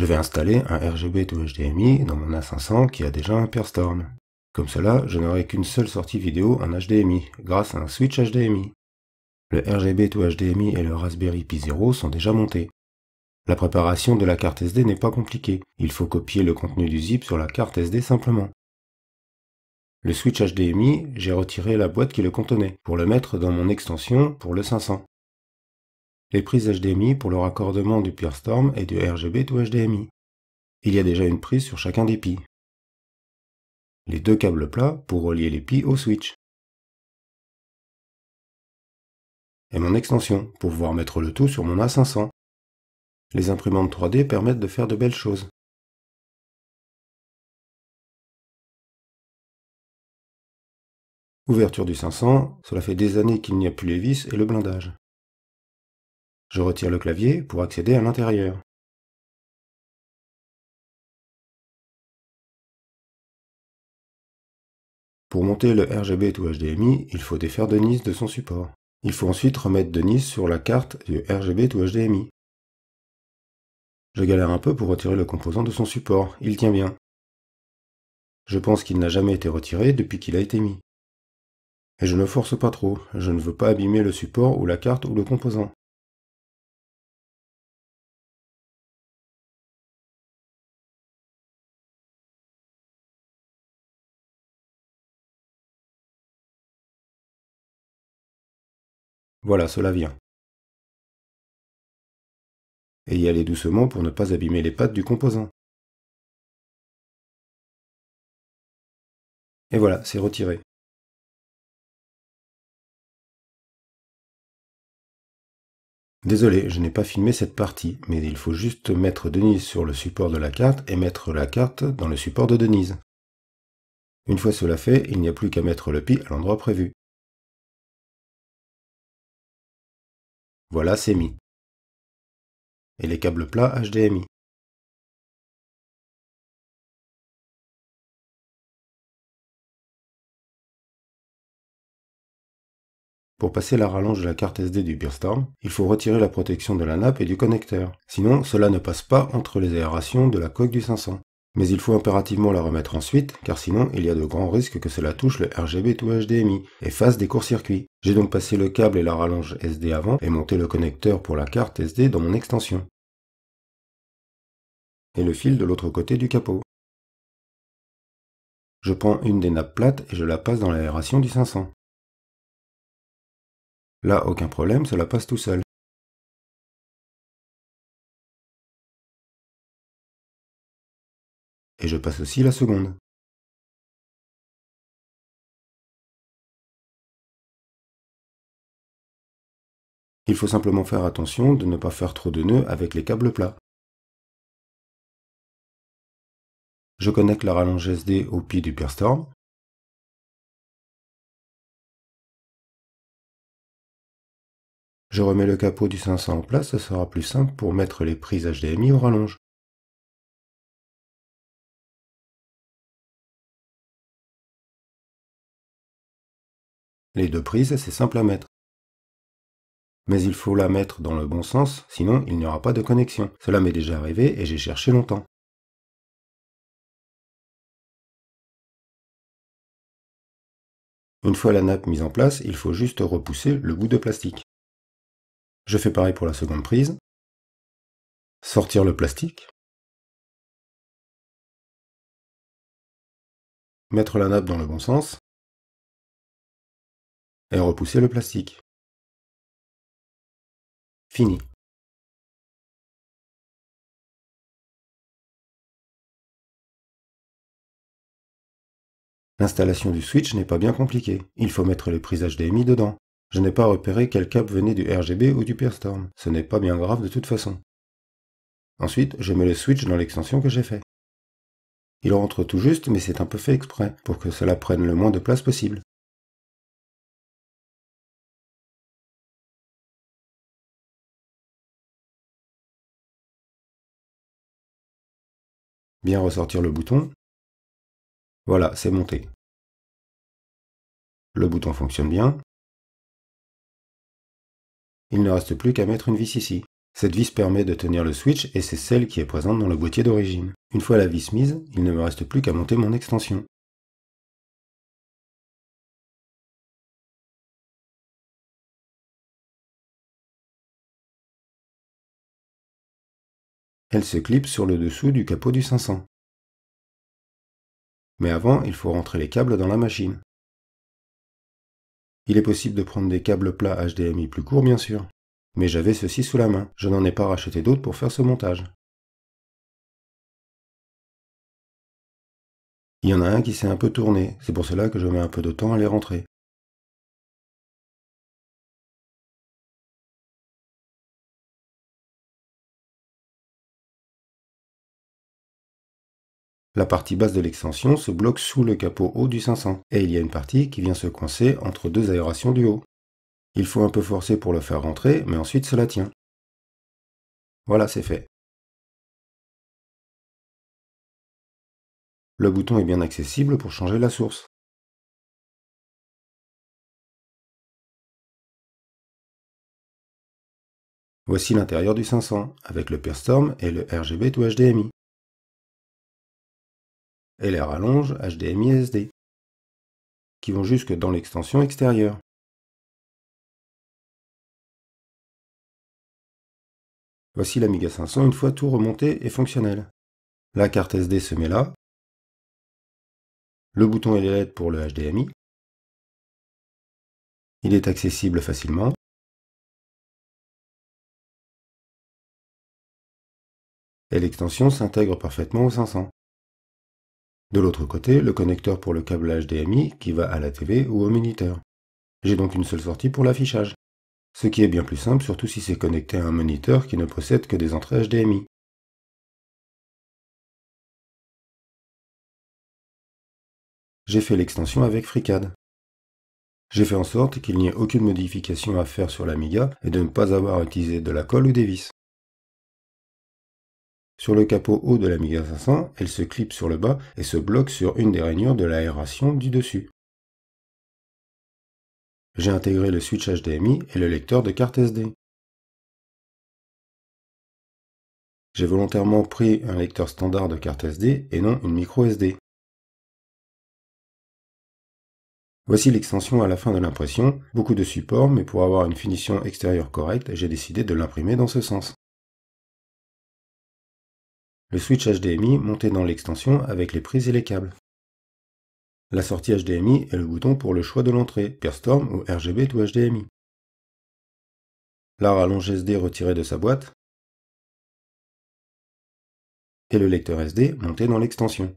je vais installer un RGB to HDMI dans mon A500 qui a déjà un Peerstorm. Comme cela, je n'aurai qu'une seule sortie vidéo en HDMI, grâce à un switch HDMI. Le RGB to HDMI et le Raspberry Pi Zero sont déjà montés. La préparation de la carte SD n'est pas compliquée, il faut copier le contenu du zip sur la carte SD simplement. Le switch HDMI, j'ai retiré la boîte qui le contenait pour le mettre dans mon extension pour le 500 les prises HDMI pour le raccordement du PureStorm et du RGB to HDMI. Il y a déjà une prise sur chacun des pis. Les deux câbles plats pour relier les pis au switch. Et mon extension pour pouvoir mettre le tout sur mon A500. Les imprimantes 3D permettent de faire de belles choses. Ouverture du 500, cela fait des années qu'il n'y a plus les vis et le blindage. Je retire le clavier pour accéder à l'intérieur. Pour monter le RGB to HDMI, il faut défaire Denise de son support. Il faut ensuite remettre Denise sur la carte du RGB to HDMI. Je galère un peu pour retirer le composant de son support, il tient bien. Je pense qu'il n'a jamais été retiré depuis qu'il a été mis. Et je ne force pas trop, je ne veux pas abîmer le support ou la carte ou le composant. Voilà, cela vient. Et y aller doucement pour ne pas abîmer les pattes du composant. Et voilà, c'est retiré. Désolé, je n'ai pas filmé cette partie, mais il faut juste mettre Denise sur le support de la carte et mettre la carte dans le support de Denise. Une fois cela fait, il n'y a plus qu'à mettre le pi à l'endroit prévu. Voilà, c'est mis. Et les câbles plats HDMI. Pour passer la rallonge de la carte SD du Beerstorm, il faut retirer la protection de la nappe et du connecteur, sinon cela ne passe pas entre les aérations de la coque du 500. Mais il faut impérativement la remettre ensuite, car sinon il y a de grands risques que cela touche le RGB to HDMI et fasse des courts-circuits. J'ai donc passé le câble et la rallonge SD avant et monté le connecteur pour la carte SD dans mon extension. Et le fil de l'autre côté du capot. Je prends une des nappes plates et je la passe dans l'aération du 500. Là, aucun problème, cela passe tout seul. et je passe aussi la seconde. Il faut simplement faire attention de ne pas faire trop de nœuds avec les câbles plats. Je connecte la rallonge SD au pied du Peerstorm. Je remets le capot du 500 en place, ce sera plus simple pour mettre les prises HDMI au rallonge. Les deux prises, c'est simple à mettre. Mais il faut la mettre dans le bon sens, sinon il n'y aura pas de connexion. Cela m'est déjà arrivé et j'ai cherché longtemps. Une fois la nappe mise en place, il faut juste repousser le bout de plastique. Je fais pareil pour la seconde prise. Sortir le plastique. Mettre la nappe dans le bon sens et repousser le plastique. Fini. L'installation du switch n'est pas bien compliquée. Il faut mettre les prises HDMI dedans. Je n'ai pas repéré quel câble venait du RGB ou du Peerstorm. Ce n'est pas bien grave de toute façon. Ensuite, je mets le switch dans l'extension que j'ai fait. Il rentre tout juste, mais c'est un peu fait exprès, pour que cela prenne le moins de place possible. bien ressortir le bouton. Voilà, c'est monté. Le bouton fonctionne bien. Il ne reste plus qu'à mettre une vis ici. Cette vis permet de tenir le switch et c'est celle qui est présente dans le boîtier d'origine. Une fois la vis mise, il ne me reste plus qu'à monter mon extension. elle se clipse sur le dessous du capot du 500. Mais avant, il faut rentrer les câbles dans la machine. Il est possible de prendre des câbles plats HDMI plus courts bien sûr, mais j'avais ceci sous la main, je n'en ai pas racheté d'autres pour faire ce montage. Il y en a un qui s'est un peu tourné, c'est pour cela que je mets un peu de temps à les rentrer. La partie basse de l'extension se bloque sous le capot haut du 500, et il y a une partie qui vient se coincer entre deux aérations du haut. Il faut un peu forcer pour le faire rentrer, mais ensuite cela tient. Voilà, c'est fait. Le bouton est bien accessible pour changer la source. Voici l'intérieur du 500, avec le Pearstorm et le RGB to HDMI et les rallonges HDMI SD, qui vont jusque dans l'extension extérieure. Voici l'Amiga 500 une fois tout remonté et fonctionnel. La carte SD se met là, le bouton est les pour le HDMI, il est accessible facilement, et l'extension s'intègre parfaitement au 500. De l'autre côté, le connecteur pour le câblage HDMI qui va à la TV ou au moniteur. J'ai donc une seule sortie pour l'affichage. Ce qui est bien plus simple, surtout si c'est connecté à un moniteur qui ne possède que des entrées HDMI. J'ai fait l'extension avec FreeCAD. J'ai fait en sorte qu'il n'y ait aucune modification à faire sur l'Amiga et de ne pas avoir à utiliser de la colle ou des vis. Sur le capot haut de la Miga 500, elle se clipe sur le bas et se bloque sur une des rainures de l'aération du dessus. J'ai intégré le switch HDMI et le lecteur de carte SD. J'ai volontairement pris un lecteur standard de carte SD et non une micro SD. Voici l'extension à la fin de l'impression, beaucoup de supports, mais pour avoir une finition extérieure correcte, j'ai décidé de l'imprimer dans ce sens le switch HDMI monté dans l'extension avec les prises et les câbles. La sortie HDMI est le bouton pour le choix de l'entrée, PureStorm ou RGB to HDMI. La rallonge SD retirée de sa boîte et le lecteur SD monté dans l'extension.